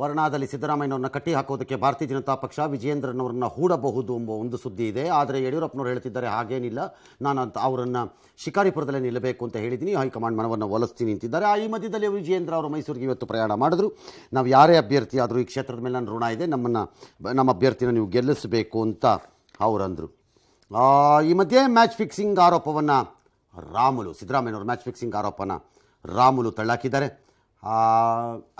ವರ್ಣಾದಲ್ಲಿ ಸಿದ್ದರಾಮಯ್ಯನವ್ರನ್ನ ಕಟ್ಟಿ ಹಾಕೋದಕ್ಕೆ ಭಾರತೀಯ ಜನತಾ ಪಕ್ಷ ವಿಜಯೇಂದ್ರನವ್ರನ್ನ ಹೂಡಬಹುದು ಎಂಬ ಒಂದು ಸುದ್ದಿ ಇದೆ ಆದರೆ ಯಡಿಯೂರಪ್ಪನವರು ಹೇಳ್ತಿದ್ದಾರೆ ಹಾಗೇನಿಲ್ಲ ನಾನು ಅಂತ ಅವರನ್ನು ಶಿಕಾರಿಪುರದಲ್ಲೇ ನಿಲ್ಲಬೇಕು ಅಂತ ಹೇಳಿದ್ದೀನಿ ಹೈಕಮಾಂಡ್ ಮನವನ್ನು ಒಲಿಸ್ತೀನಿ ಅಂತಿದ್ದಾರೆ ಆ ಈ ಮಧ್ಯದಲ್ಲಿ ವಿಜಯೇಂದ್ರ ಅವರು ಮೈಸೂರಿಗೆ ಇವತ್ತು ಪ್ರಯಾಣ ಮಾಡಿದ್ರು ನಾವು ಯಾರೇ ಅಭ್ಯರ್ಥಿ ಆದರೂ ಈ ಕ್ಷೇತ್ರದ ಮೇಲೆ ನನ್ನ ಋಣ ಇದೆ ನಮ್ಮನ್ನು ನಮ್ಮ ಅಭ್ಯರ್ಥಿನ ನೀವು ಗೆಲ್ಲಿಸಬೇಕು ಅಂತ ಅವರಂದರು ಈ ಮಧ್ಯೆ ಮ್ಯಾಚ್ ಫಿಕ್ಸಿಂಗ್ ಆರೋಪವನ್ನು ರಾಮುಲು ಸಿದ್ದರಾಮಯ್ಯನವರು ಮ್ಯಾಚ್ ಫಿಕ್ಸಿಂಗ್ ಆರೋಪನ ರಾಮುಲು ತಳ್ಳಾಕಿದ್ದಾರೆ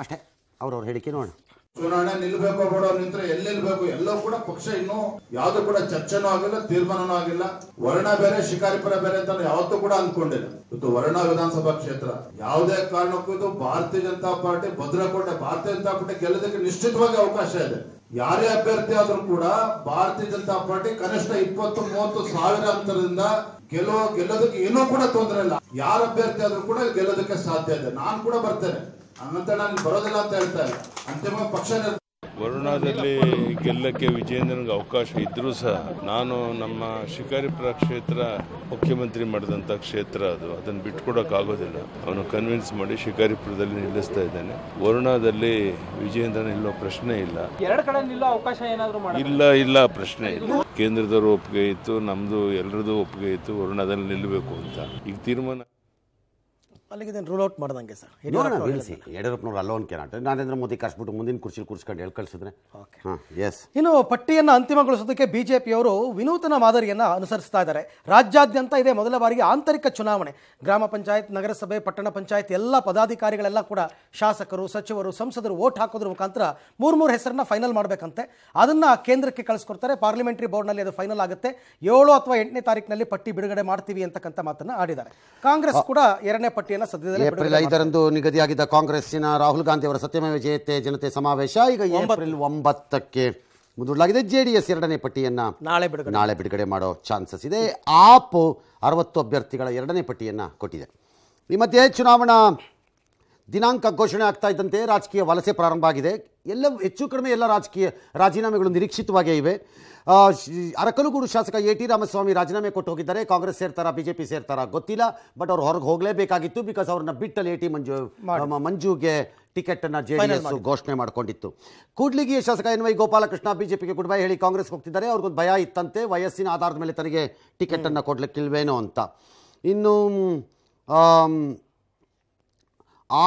ಅಷ್ಟೇ ಅವ್ರವ್ರ ಹೇಳಿಕೆ ನೋಡೋಣ ಚುನಾವಣೆ ನಿಲ್ಬೇಕು ಬೇಡ ನಿಂತ್ರೆ ಎಲ್ಲಿ ನಿಲ್ಬೇಕು ಎಲ್ಲವೂ ಕೂಡ ಪಕ್ಷ ಇನ್ನು ಯಾವ್ದು ಕೂಡ ಚರ್ಚೆನೂ ಆಗಿಲ್ಲ ತೀರ್ಮಾನನೂ ಆಗಿಲ್ಲ ವರ್ಣ ಬೇರೆ ಶಿಕಾರಿಪುರ ಬೇರೆ ಅಂತ ಯಾವತ್ತೂ ಕೂಡ ಅನ್ಕೊಂಡಿಲ್ಲ ಇದು ವರ್ಣ ವಿಧಾನಸಭಾ ಕ್ಷೇತ್ರ ಯಾವುದೇ ಕಾರಣಕ್ಕೂ ಇದು ಭಾರತೀಯ ಜನತಾ ಪಾರ್ಟಿ ಭದ್ರಕೋಟೆ ಭಾರತೀಯ ಜನತಾ ಪಾರ್ಟಿ ಗೆಲ್ಲೋದಕ್ಕೆ ನಿಶ್ಚಿತವಾಗಿ ಅವಕಾಶ ಇದೆ ಯಾರೇ ಅಭ್ಯರ್ಥಿ ಆದ್ರೂ ಕೂಡ ಭಾರತೀಯ ಜನತಾ ಪಾರ್ಟಿ ಕನಿಷ್ಠ ಇಪ್ಪತ್ತು ಮೂವತ್ತು ಸಾವಿರ ಅಂತರದಿಂದ ಗೆಲುವು ಗೆಲ್ಲೋದಕ್ಕೆ ಏನೂ ಕೂಡ ತೊಂದರೆ ಇಲ್ಲ ಯಾರ ಅಭ್ಯರ್ಥಿ ಆದ್ರೂ ಕೂಡ ಗೆಲ್ಲೋದಕ್ಕೆ ಸಾಧ್ಯ ಇದೆ ನಾನು ಕೂಡ ಬರ್ತೇನೆ ಕೊರೋನಾದಲ್ಲಿ ಗೆಲ್ಲಕ್ಕೆ ವಿಜಯೇಂದ್ರನಿಗೆ ಅವಕಾಶ ಇದ್ರೂ ಸಹ ನಾನು ನಮ್ಮ ಶಿಕಾರಿಪುರ ಕ್ಷೇತ್ರ ಮುಖ್ಯಮಂತ್ರಿ ಮಾಡಿದಂಥ ಕ್ಷೇತ್ರ ಅದು ಅದನ್ನು ಆಗೋದಿಲ್ಲ ಅವನು ಕನ್ವಿನ್ಸ್ ಮಾಡಿ ಶಿಕಾರಿಪುರದಲ್ಲಿ ನಿಲ್ಲಿಸ್ತಾ ಇದ್ದಾನೆ ವರುಣಾದಲ್ಲಿ ವಿಜಯೇಂದ್ರನ ಇಲ್ಲೋ ಪ್ರಶ್ನೆ ಇಲ್ಲ ಎರಡು ಕಡೆ ನಿಲ್ಲೋ ಅವಕಾಶ ಏನಾದರೂ ಇಲ್ಲ ಇಲ್ಲ ಪ್ರಶ್ನೆ ಇಲ್ಲ ಕೇಂದ್ರದವರು ಒಪ್ಪಿಗೆ ಇತ್ತು ನಮ್ದು ಎಲ್ಲರದು ಒಪ್ಪಿಗೆ ಇತ್ತು ವರುಣಾದಲ್ಲಿ ನಿಲ್ಲಬೇಕು ಅಂತ ಈಗ ತೀರ್ಮಾನ ನರೇಂದ್ರ ಮೋದಿ ಮುಂದಿನ ಕುರ್ಚಿ ಕುರ್ಸ್ಕೊಂಡು ಹೇಳಿ ಕಳಿಸಿದ್ರೆ ಇನ್ನು ಪಟ್ಟಿಯನ್ನು ಅಂತಿಮಗೊಳಿಸೋದಕ್ಕೆ ಬಿಜೆಪಿಯವರು ವಿನೂತನ ಮಾದರಿಯನ್ನು ಅನುಸರಿಸ್ತಾ ಇದ್ದಾರೆ ರಾಜ್ಯಾದ್ಯಂತ ಇದೆ ಮೊದಲ ಬಾರಿಗೆ ಆಂತರಿಕ ಚುನಾವಣೆ ಗ್ರಾಮ ಪಂಚಾಯತ್ ನಗರಸಭೆ ಪಟ್ಟಣ ಪಂಚಾಯತ್ ಎಲ್ಲ ಪದಾಧಿಕಾರಿಗಳೆಲ್ಲ ಕೂಡ ಶಾಸಕರು ಸಚಿವರು ಸಂಸದರು ಓಟ್ ಹಾಕೋದ್ರ ಮುಖಾಂತರ ಮೂರು ಮೂರು ಹೆಸರನ್ನ ಫೈನಲ್ ಮಾಡಬೇಕಂತೆ ಅದನ್ನ ಕೇಂದ್ರಕ್ಕೆ ಕಳಿಸ್ಕೊಡ್ತಾರೆ ಪಾರ್ಲಿಮೆಂಟರಿ ನಲ್ಲಿ ಅದು ಫೈನಲ್ ಆಗುತ್ತೆ ಏಳು ಅಥವಾ ಎಂಟನೇ ತಾರೀಕಿನಲ್ಲಿ ಪಟ್ಟಿ ಬಿಡುಗಡೆ ಮಾಡ್ತೀವಿ ಅಂತಕ್ಕಂಥ ಮಾತನ್ನ ಆಡಿದ್ದಾರೆ ಕಾಂಗ್ರೆಸ್ ಕೂಡ ಎರಡನೇ ಪಟ್ಟಿ ಸಭೆಯನ್ನು ಸದ್ಯದಲ್ಲಿ ಏಪ್ರಿಲ್ ಐದರಂದು ನಿಗದಿಯಾಗಿದ್ದ ಕಾಂಗ್ರೆಸ್ಸಿನ ರಾಹುಲ್ ಗಾಂಧಿ ಅವರ ಸತ್ಯಮೇವ ಜಯತೆ ಜನತೆ ಸಮಾವೇಶ ಈಗ ಏಪ್ರಿಲ್ ಒಂಬತ್ತಕ್ಕೆ ಮುಂದೂಡಲಾಗಿದೆ ಜೆ ಡಿ ಎಸ್ ಎರಡನೇ ಪಟ್ಟಿಯನ್ನು ನಾಳೆ ಬಿಡುಗಡೆ ನಾಳೆ ಬಿಡುಗಡೆ ಮಾಡೋ ಚಾನ್ಸಸ್ ಇದೆ ಆಪ್ ಅರವತ್ತು ಅಭ್ಯರ್ಥಿಗಳ ಎರಡನೇ ಪಟ್ಟಿಯನ್ನು ಕೊಟ್ಟಿದೆ ಈ ಮಧ್ಯೆ ಚುನಾವಣಾ ದಿನಾಂಕ ಘೋಷಣೆ ಆಗ್ತಾ ಇದ್ದಂತೆ ರಾಜಕೀಯ ವಲಸೆ ಪ್ರಾರಂಭ ಆಗಿದೆ ಎಲ್ಲ ಹೆಚ್ಚು ಕಡಿಮೆ ಎಲ್ಲ ರಾಜಕೀಯ ರಾಜೀನಾಮೆಗಳು ನಿರೀಕ್ಷಿತವಾಗೇ ಇವೆ ಅರಕಲಗೂಡು ಶಾಸಕ ಎ ಟಿ ರಾಮಸ್ವಾಮಿ ರಾಜೀನಾಮೆ ಕೊಟ್ಟು ಹೋಗಿದ್ದಾರೆ ಕಾಂಗ್ರೆಸ್ ಸೇರ್ತಾರ ಬಿಜೆಪಿ ಸೇರ್ತಾರ ಗೊತ್ತಿಲ್ಲ ಬಟ್ ಅವ್ರು ಹೊರಗೆ ಹೋಗಲೇಬೇಕಾಗಿತ್ತು ಬಿಕಾಸ್ ಅವ್ರನ್ನ ಬಿಟ್ಟಲ್ಲಿ ಎ ಟಿ ಮಂಜು ಮಂಜುಗೆ ಜೆ ಡಿ ಎಸ್ ಘೋಷಣೆ ಮಾಡಿಕೊಂಡಿತ್ತು ಕೂಡ್ಲಿಗಿಯ ಶಾಸಕ ಎನ್ ವೈ ಗೋಪಾಲಕೃಷ್ಣ ಬಿಜೆಪಿಗೆ ಗುಡ್ ಬೈ ಹೇಳಿ ಕಾಂಗ್ರೆಸ್ಗೆ ಹೋಗ್ತಿದ್ದಾರೆ ಅವ್ರಿಗೊಂದು ಭಯ ಇತ್ತಂತೆ ವಯಸ್ಸಿನ ಆಧಾರದ ಮೇಲೆ ತನಗೆ ಟಿಕೆಟನ್ನು ಕೊಡಲಿಕ್ಕಿಲ್ವೇನೋ ಅಂತ ಇನ್ನು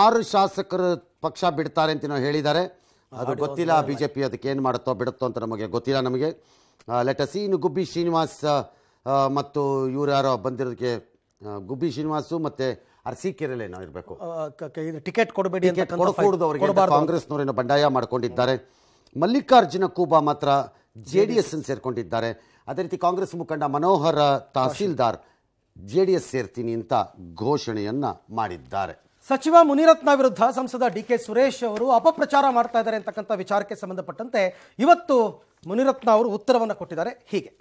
ಆರು ಶಾಸಕರು ಪಕ್ಷ ಬಿಡ್ತಾರೆ ಅಂತ ಹೇಳಿದ್ದಾರೆ ಅದು ಗೊತ್ತಿಲ್ಲ ಬಿ ಜೆ ಪಿ ಅದಕ್ಕೆ ಏನು ಮಾಡುತ್ತೋ ಬಿಡುತ್ತೋ ಅಂತ ನಮಗೆ ಗೊತ್ತಿಲ್ಲ ನಮಗೆ ಲೆಟಸಿ ಇನ್ನು ಗುಬ್ಬಿ ಶ್ರೀನಿವಾಸ್ ಮತ್ತು ಇವರು ಯಾರೋ ಬಂದಿರೋದಕ್ಕೆ ಗುಬ್ಬಿ ಶ್ರೀನಿವಾಸು ಮತ್ತು ಅರಸೀಕೆರೆಲೇನೋ ಇರಬೇಕು ಟಿಕೆಟ್ ಕೊಡಬೇಡಿ ಕೊಡಕೂಡದು ಅವರಿಗೆ ಕಾಂಗ್ರೆಸ್ನವರೇನು ಬಂಡಾಯ ಮಾಡಿಕೊಂಡಿದ್ದಾರೆ ಮಲ್ಲಿಕಾರ್ಜುನ ಕೂಬಾ ಮಾತ್ರ ಜೆ ಡಿ ಎಸ್ ಸೇರ್ಕೊಂಡಿದ್ದಾರೆ ಅದೇ ರೀತಿ ಕಾಂಗ್ರೆಸ್ ಮುಖಂಡ Manohar Tahsildar J D S ಸೇರ್ತೀನಿ ಅಂತ ಘೋಷಣೆಯನ್ನು ಮಾಡಿದ್ದಾರೆ ಸಚಿವ ಮುನಿರತ್ನ ವಿರುದ್ಧ ಸಂಸದ ಡಿ ಕೆ ಸುರೇಶ್ ಅವರು ಅಪಪ್ರಚಾರ ಮಾಡ್ತಾ ಇದ್ದಾರೆ ಅಂತಕ್ಕಂಥ ವಿಚಾರಕ್ಕೆ ಸಂಬಂಧಪಟ್ಟಂತೆ ಇವತ್ತು ಮುನಿರತ್ನ ಅವರು ಉತ್ತರವನ್ನು ಕೊಟ್ಟಿದ್ದಾರೆ ಹೀಗೆ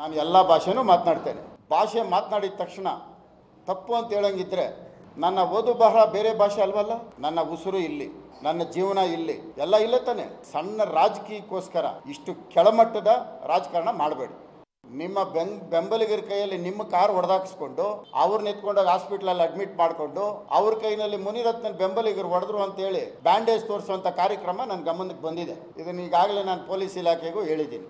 ನಾನು ಎಲ್ಲ ಭಾಷೆನೂ ಮಾತನಾಡ್ತೇನೆ ಭಾಷೆ ಮಾತನಾಡಿದ ತಕ್ಷಣ ತಪ್ಪು ಅಂತ ಹೇಳಂಗಿದ್ರೆ ನನ್ನ ಓದು ಬಹಳ ಬೇರೆ ಭಾಷೆ ಅಲ್ವಲ್ಲ ನನ್ನ ಉಸಿರು ಇಲ್ಲಿ ನನ್ನ ಜೀವನ ಇಲ್ಲಿ ಎಲ್ಲ ಇಲ್ಲ ತಾನೆ ಸಣ್ಣ ರಾಜಕೀಯಕ್ಕೋಸ್ಕರ ಇಷ್ಟು ಕೆಳಮಟ್ಟದ ರಾಜಕಾರಣ ಮಾಡಬೇಡಿ ನಿಮ್ಮ ಬೆಂಗ್ ಬೆಂಬಲಿಗರ ಕೈಯಲ್ಲಿ ನಿಮ್ಮ ಕಾರ್ ಹೊಡೆದಾಕಿಸ್ಕೊಂಡು ಅವ್ರನ್ನ ನಿಂತ್ಕೊಂಡಾಗ ಹಾಸ್ಪಿಟ್ಲಲ್ಲಿ ಅಡ್ಮಿಟ್ ಮಾಡಿಕೊಂಡು ಅವ್ರ ಕೈನಲ್ಲಿ ಮುನಿರತ್ನ ಬೆಂಬಲಿಗರು ಹೊಡೆದ್ರು ಅಂತೇಳಿ ಬ್ಯಾಂಡೇಜ್ ತೋರಿಸುವಂಥ ಕಾರ್ಯಕ್ರಮ ನನ್ನ ಗಮನಕ್ಕೆ ಬಂದಿದೆ ಇದನ್ನ ಈಗಾಗಲೇ ನಾನು ಪೊಲೀಸ್ ಇಲಾಖೆಗೂ ಹೇಳಿದ್ದೀನಿ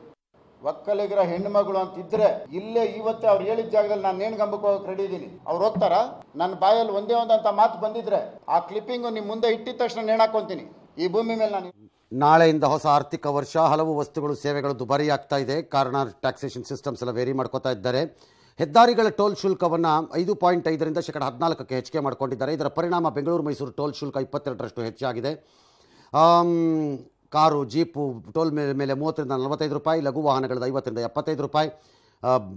ಒಕ್ಕಲಿಗರ ಹೆಣ್ಣುಮಗಳು ಅಂತಿದ್ರೆ ಇಲ್ಲೇ ಇವತ್ತೇ ಅವ್ರು ಹೇಳಿದ ಜಾಗದಲ್ಲಿ ನಾನು ನೇಣ್ಗಂಬಕ್ಕೆ ಹೋಗಕ್ಕೆ ರೆಡಿ ಇದ್ದೀನಿ ಅವ್ರು ಹೋಗ್ತಾರ ನನ್ನ ಬಾಯಲ್ಲಿ ಒಂದೇ ಒಂದಂತ ಮಾತು ಬಂದಿದ್ರೆ ಆ ಕ್ಲಿಪ್ಪಿಂಗು ನಿಮ್ಮ ಮುಂದೆ ಇಟ್ಟಿದ ತಕ್ಷಣ ನೇಣಾಕೊಂತೀನಿ ಈ ಭೂಮಿ ಮೇಲೆ ನಾನು ನಾಳೆಯಿಂದ ಹೊಸ ಆರ್ಥಿಕ ವರ್ಷ ಹಲವು ವಸ್ತುಗಳು ಸೇವೆಗಳು ದುಬಾರಿ ಇದೆ ಕಾರಣ ಟ್ಯಾಕ್ಸೇಷನ್ ಸಿಸ್ಟಮ್ಸ್ ಎಲ್ಲ ವೇರಿ ಮಾಡ್ಕೋತಾ ಇದ್ದಾರೆ ಹೆದ್ದಾರಿಗಳ ಟೋಲ್ ಶುಲ್ಕವನ್ನು ಐದು ಪಾಯಿಂಟ್ ಐದರಿಂದ ಶೇಕಡ ಹದಿನಾಲ್ಕಕ್ಕೆ ಹೆಚ್ಚಿಗೆ ಮಾಡಿಕೊಂಡಿದ್ದಾರೆ ಇದರ ಪರಿಣಾಮ ಬೆಂಗಳೂರು ಮೈಸೂರು ಟೋಲ್ ಶುಲ್ಕ ಇಪ್ಪತ್ತೆರಡರಷ್ಟು ಹೆಚ್ಚಾಗಿದೆ ಕಾರು ಜೀಪು ಟೋಲ್ ಮೇಲೆ ಮೇಲೆ ಮೂವತ್ತರಿಂದ ನಲವತ್ತೈದು ರೂಪಾಯಿ ಲಘು ವಾಹನಗಳದ್ದು ಐವತ್ತರಿಂದ ಎಪ್ಪತ್ತೈದು ರೂಪಾಯಿ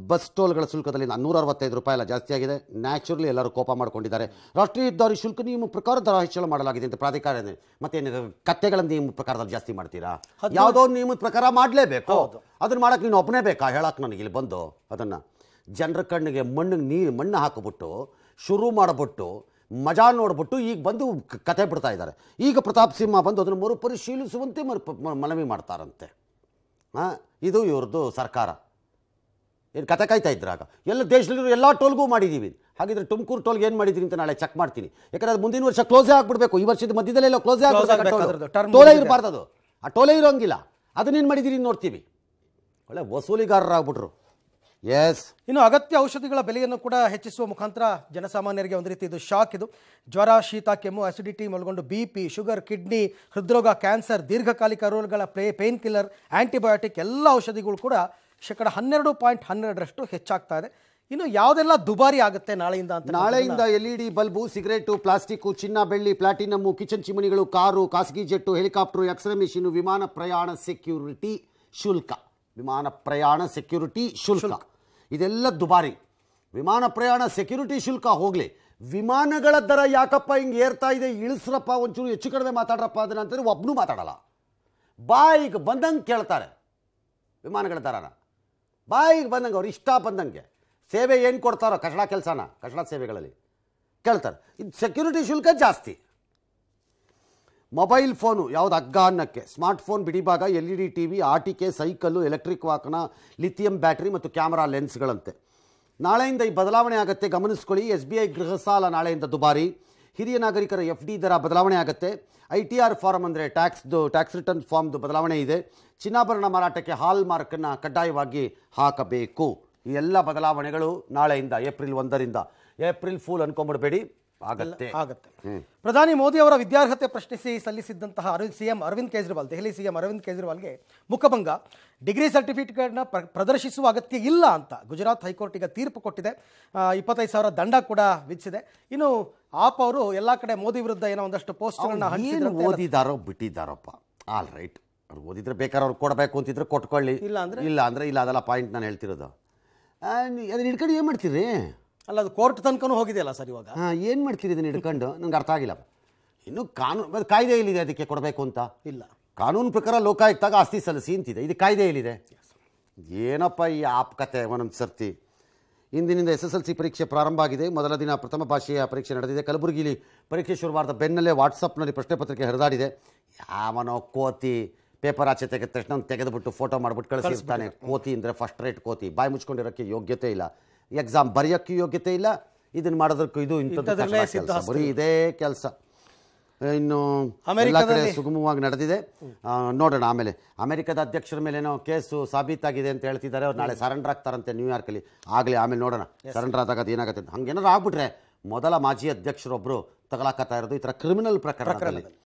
ಬಸ್ ಟೋಲ್ಗಳ ಶುಲ್ಕದಲ್ಲಿ ನೂರ ಅರವತ್ತೈದು ರೂಪಾಯಿ ಎಲ್ಲ ಜಾಸ್ತಿ ಆಗಿದೆ ನ್ಯಾಚುರಲಿ ಎಲ್ಲರೂ ಕೋಪ ಮಾಡಿಕೊಂಡಿದ್ದಾರೆ ರಾಷ್ಟ್ರೀಯ ಹೆದ್ದಾರಿ ಶುಲ್ಕ ನಿಯಮ ಪ್ರಕಾರ ದರ ಹೆಚ್ಚಳ ಮಾಡಲಾಗಿದೆ ಅಂತ ಪ್ರಾಧಿಕಾರ ಮತ್ತೇನಿದೆ ಕತ್ತೆಗಳ ನಿಯಮ ಪ್ರಕಾರದಲ್ಲಿ ಜಾಸ್ತಿ ಮಾಡ್ತೀರಾ ಯಾವುದೋ ನಿಯಮದ ಪ್ರಕಾರ ಮಾಡಲೇಬೇಕು ಅದನ್ನು ಮಾಡೋಕೆ ನೀನು ಒಬ್ಬನೇ ಬೇಕಾ ಹೇಳಕ್ಕೆ ನನಗೆ ಇಲ್ಲಿ ಬಂದು ಅದನ್ನು ಜನರ ಕಣ್ಣಿಗೆ ಮಣ್ಣಿಗೆ ನೀರು ಮಣ್ಣು ಹಾಕಿಬಿಟ್ಟು ಶುರು ಮಾಡಿಬಿಟ್ಟು ಮಜಾ ನೋಡ್ಬಿಟ್ಟು ಈಗ ಬಂದು ಕತೆ ಬಿಡ್ತಾ ಇದ್ದಾರೆ ಈಗ ಪ್ರತಾಪ್ ಸಿಂಹ ಬಂದು ಅದನ್ನು ಮರುಪರಿಶೀಲಿಸುವಂತೆ ಮರು ಮನವಿ ಮಾಡ್ತಾರಂತೆ ಇದು ಇವ್ರದ್ದು ಸರ್ಕಾರ ಏನು ಕತೆ ಕಾಯ್ತಾ ಇದ್ರು ಆಗ ಎಲ್ಲ ದೇಶದಲ್ಲಿರೋ ಎಲ್ಲ ಟೋಲ್ಗೂ ಮಾಡಿದ್ದೀವಿ ಹಾಗಿದ್ರೆ ತುಮಕೂರು ಟೋಲ್ಗೆ ಏನು ಮಾಡಿದ್ರಿ ಅಂತ ನಾಳೆ ಚೆಕ್ ಮಾಡ್ತೀನಿ ಯಾಕಂದ್ರೆ ಅದು ಮುಂದಿನ ವರ್ಷ ಕ್ಲೋಸೇ ಆಗ್ಬಿಡ್ಬೇಕು ಈ ವರ್ಷದ ಮಧ್ಯದಲ್ಲೆಲ್ಲ ಕ್ಲೋಸೇ ಆಗ್ಬಿಡ್ಬೇಕು ಟೋಲೇ ಇರಬಾರ್ದು ಅದು ಆ ಟೋಲೇ ಇರೋಂಗಿಲ್ಲ ಅದನ್ನೇನು ಮಾಡಿದ್ದೀರಿ ನೋಡ್ತೀವಿ ಒಳ್ಳೆ ವಸೂಲಿಗಾರರಾಗ್ಬಿಟ್ರು ಎಸ್ ಇನ್ನು ಅಗತ್ಯ ಔಷಧಿಗಳ ಬೆಲೆಯನ್ನು ಕೂಡ ಹೆಚ್ಚಿಸುವ ಮುಖಾಂತರ ಜನಸಾಮಾನ್ಯರಿಗೆ ಒಂದು ರೀತಿ ಇದು ಶಾಕ್ ಇದು ಜ್ವರ ಶೀತ ಕೆಮ್ಮು ಅಸಿಡಿಟಿ ಮಲ್ಗೊಂಡು ಬಿ ಪಿ ಶುಗರ್ ಕಿಡ್ನಿ ಹೃದ್ರೋಗ ಕ್ಯಾನ್ಸರ್ ದೀರ್ಘಕಾಲಿಕ ರೋಗಗಳ ಪ್ಲೇ ಪೇನ್ ಕಿಲ್ಲರ್ ಆ್ಯಂಟಿಬಯೋಟಿಕ್ ಎಲ್ಲ ಔಷಧಿಗಳು ಕೂಡ ಶೇಕಡ ಹನ್ನೆರಡು ಪಾಯಿಂಟ್ ಹನ್ನೆರಡರಷ್ಟು ಹೆಚ್ಚಾಗ್ತಾ ಇದೆ ಇನ್ನು ಯಾವುದೆಲ್ಲ ದುಬಾರಿ ಆಗುತ್ತೆ ನಾಳೆಯಿಂದ ಅಂತ ನಾಳೆಯಿಂದ L E D bulb cigarette plastic ಚಿನ್ನ ಬೆಳ್ಳಿ ಪ್ಲಾಟಿನಮ್ಮು ಕಿಚನ್ ಚಿಮಣಿಗಳು ಕಾರು ಖಾಸಗಿ ಜೆಟ್ಟು ಹೆಲಿಕಾಪ್ಟರ್ ಎಕ್ಸ್ರೇ ಮಿಷಿನು ವಿಮಾನ ಪ್ರಯಾಣ ಸೆಕ್ಯೂರಿಟಿ ಶುಲ್ಕ ವಿಮಾನ ಪ್ರಯಾಣ ಸೆಕ್ಯೂರಿಟಿ ಶುಲ್ಕ ಇದೆಲ್ಲ ದುಬಾರಿ ವಿಮಾನ ಪ್ರಯಾಣ ಸೆಕ್ಯೂರಿಟಿ ಶುಲ್ಕ ಹೋಗಲಿ ವಿಮಾನಗಳ ದರ ಯಾಕಪ್ಪ ಹಿಂಗೆ ಏರ್ತಾ ಇದೆ ಇಳಿಸ್ರಪ್ಪ ಒಂಚೂರು ಹೆಚ್ಚು ಕಡಿಮೆ ಮಾತಾಡ್ರಪ್ಪ ಅದನ್ನ ಅಂತಂದರೆ ಒಬ್ಬನೂ ಮಾತಾಡಲ್ಲ ಬಾಯಿಗೆ ಬಂದಂಗೆ ಕೇಳ್ತಾರೆ ವಿಮಾನಗಳ ದರನ ಬಾಯಿಗೆ ಬಂದಂಗೆ ಅವ್ರು ಇಷ್ಟ ಬಂದಂಗೆ ಸೇವೆ ಏನು ಕೊಡ್ತಾರೋ ಕಷ್ಟ ಕೆಲಸನ ಕಷ್ಟ ಸೇವೆಗಳಲ್ಲಿ ಕೇಳ್ತಾರೆ ಇದು ಸೆಕ್ಯೂರಿಟಿ ಶುಲ್ಕ ಜಾಸ್ತಿ ಮೊಬೈಲ್ ಫೋನು ಯಾವುದು ಹಗ್ಗ ಅನ್ನಕ್ಕೆ ಸ್ಮಾರ್ಟ್ ಫೋನ್ ಬಿಡಿಭಾಗ L E D T V ಆಟಿಕೆ ಸೈಕಲ್ಲು ಎಲೆಕ್ಟ್ರಿಕ್ ವಾಹನ ಲಿಥಿಯಂ ಬ್ಯಾಟ್ರಿ ಮತ್ತು ಕ್ಯಾಮರಾ ಲೆನ್ಸ್ಗಳಂತೆ ನಾಳೆಯಿಂದ ಈ ಬದಲಾವಣೆ ಆಗುತ್ತೆ ಗಮನಿಸ್ಕೊಳ್ಳಿ ಎಸ್ ಬಿ ಐ ಗೃಹ ಸಾಲ ನಾಳೆಯಿಂದ ದುಬಾರಿ ಹಿರಿಯ ನಾಗರಿಕರ ಎಫ್ ಡಿ ದರ ಬದಲಾವಣೆ ಆಗುತ್ತೆ ಐ ಟಿ ಆರ್ ಫಾರ್ಮ್ ಅಂದರೆ ಟ್ಯಾಕ್ಸ್ದು ಟ್ಯಾಕ್ಸ್ ರಿಟರ್ನ್ ಫಾರ್ಮ್ದು ಬದಲಾವಣೆ ಇದೆ ಚಿನ್ನಾಭರಣ ಮಾರಾಟಕ್ಕೆ ಹಾಲ್ ಮಾರ್ಕನ್ನು ಕಡ್ಡಾಯವಾಗಿ ಹಾಕಬೇಕು ಈ ಎಲ್ಲ ಬದಲಾವಣೆಗಳು ನಾಳೆಯಿಂದ ಏಪ್ರಿಲ್ ಒಂದರಿಂದ ಏಪ್ರಿಲ್ ಫೂಲ್ ಅಂದ್ಕೊಂಬಿಡ್ಬೇಡಿ ಆಗತ್ತೆ ಆಗತ್ತೆ ಪ್ರಧಾನಿ ಮೋದಿ ಅವರ ವಿದ್ಯಾರ್ಹತೆ ಪ್ರಶ್ನಿಸಿ ಸಲ್ಲಿಸಿದ್ದಂತಹ ಅರವಿಂದ್ ಸಿಎಂ ಅರವಿಂದ್ ಕೇಜ್ರಿವಾಲ್ ದೆಹಲಿ ಸಿಎಂ ಅರವಿಂದ್ ಕೇಜ್ರಿವಾಲ್ಗೆ ಮುಖಭಂಗ ಡಿಗ್ರಿ ಸರ್ಟಿಫಿಕೇಟ್ನ ಪ್ರದರ್ಶಿಸುವ ಅಗತ್ಯ ಇಲ್ಲ ಅಂತ ಗುಜರಾತ್ ಹೈಕೋರ್ಟ್ ಈಗ ತೀರ್ಪು ಕೊಟ್ಟಿದೆ ಇಪ್ಪತ್ತೈದು ಸಾವಿರ ದಂಡ ಕೂಡ ವಿಧಿಸಿದೆ ಇನ್ನು ಆಪ್ ಅವರು ಎಲ್ಲ ಕಡೆ ಮೋದಿ ವಿರುದ್ಧ ಏನೋ ಒಂದಷ್ಟು ಪೋಸ್ಟ್ಗಳನ್ನ ಓದಿದಾರೋ ಬಿಟ್ಟಿದ್ದಾರಪ್ಪ ಆಲ್ ರೈಟ್ ಅವ್ರು ಓದಿದ್ರೆ ಬೇಕಾದ್ರೆ ಅವ್ರು ಕೊಡಬೇಕು ಅಂತಿದ್ರೆ ಕೊಟ್ಕೊಳ್ಳಿ ಇಲ್ಲ ಅಂದ್ರೆ ಇಲ್ಲ ಅಂದ್ರೆ ಇಲ್ಲ ಅದೆಲ್ಲ ಪಾಯಿಂಟ್ ನಾನು ಹೇಳ್ತಿರೋದು ಅದನ್ನ ಹಿಡ್ಕೊಂಡು ಏನು ಮಾಡ್ತೀರಿ ಅಲ್ಲ ಅದು ಕೋರ್ಟ್ ತನಕನೂ ಹೋಗಿದೆಯಲ್ಲ ಸರ್ ಇವಾಗ ಏನು ಮಾಡ್ತೀರಿ ಇದನ್ನು ಹಿಡ್ಕೊಂಡು ನಂಗೆ ಅರ್ಥ ಆಗಿಲ್ಲ ಇನ್ನು ಕಾನೂನು ಕಾಯ್ದೆ ಎಲ್ಲಿದೆ ಅದಕ್ಕೆ ಕೊಡಬೇಕು ಅಂತ ಇಲ್ಲ ಕಾನೂನು ಪ್ರಕಾರ ಲೋಕಾಯುಕ್ತಾಗ ಆಸ್ತಿ ಸಲ್ಲಿಸಿ ಅಂತಿದೆ ಇದು ಕಾಯ್ದೆ ಎಲ್ಲಿದೆ ಏನಪ್ಪ ಈ ಆಪ್ ಕತೆ ಒಂದೊಂದು ಸರ್ತಿ ಇಂದಿನಿಂದ ಎಸ್ ಎಸ್ ಎಲ್ ಸಿ ಪರೀಕ್ಷೆ ಪ್ರಾರಂಭ ಆಗಿದೆ ಮೊದಲ ದಿನ ಪ್ರಥಮ ಭಾಷೆಯ ಪರೀಕ್ಷೆ ನಡೆದಿದೆ ಕಲಬುರಗಿಲಿ ಪರೀಕ್ಷೆ ಶುರುವಾದ ಬೆನ್ನಲ್ಲೇ ವಾಟ್ಸಪ್ನಲ್ಲಿ ಪ್ರಶ್ನೆ ಪತ್ರಿಕೆ ಹರಿದಾಡಿದೆ ಯಾವನೋ ಕೋತಿ ಪೇಪರ್ ಆಚೆ ತೆಗೆದ ತಕ್ಷಣ ತೆಗೆದುಬಿಟ್ಟು ಫೋಟೋ ಮಾಡಿಬಿಟ್ಟು ಕಳಿಸಿರ್ತಾನೆ ಕೋತಿ ಅಂದರೆ ಫಸ್ಟ್ ರೇಟ್ ಕೋತಿ ಬಾಯಿ ಮುಚ್ಕೊಂಡಿರೋಕ್ಕೆ ಯೋಗ್ಯತೆ ಇಲ್ಲ ಎಕ್ಸಾಮ್ ಬರೆಯೋಕ್ಕೂ ಯೋಗ್ಯತೆ ಇಲ್ಲ ಇದನ್ನು ಮಾಡೋದಕ್ಕೂ ಇದು ಇಂಥದ್ದು ಬರೀ ಇದೇ ಕೆಲಸ ಇನ್ನು ಎಲ್ಲ ಕಡೆ ಸುಗಮವಾಗಿ ನಡೆದಿದೆ ನೋಡೋಣ ಆಮೇಲೆ ಅಮೆರಿಕದ ಅಧ್ಯಕ್ಷರ ಮೇಲೇನೋ ಕೇಸು ಸಾಬೀತಾಗಿದೆ ಅಂತ ಹೇಳ್ತಿದ್ದಾರೆ ಅವ್ರು ನಾಳೆ ಸರೆಂಡರ್ ಆಗ್ತಾರಂತೆ ನ್ಯೂಯಾರ್ಕಲ್ಲಿ ಆಗಲಿ ಆಮೇಲೆ ನೋಡೋಣ ಸರೆಂಡರ್ ಆದಾಗ ಏನಾಗುತ್ತೆ ಹಂಗೇನಾದ್ರು ಆಗ್ಬಿಟ್ರೆ ಮೊದಲ ಮಾಜಿ ಅಧ್ಯಕ್ಷರೊಬ್ಬರು ತಗಲಾಕತ್ತಾ ಇರೋದು ಈ ಥರ ಕ್ರಿಮಿನಲ್ ಪ್ರಕಾರ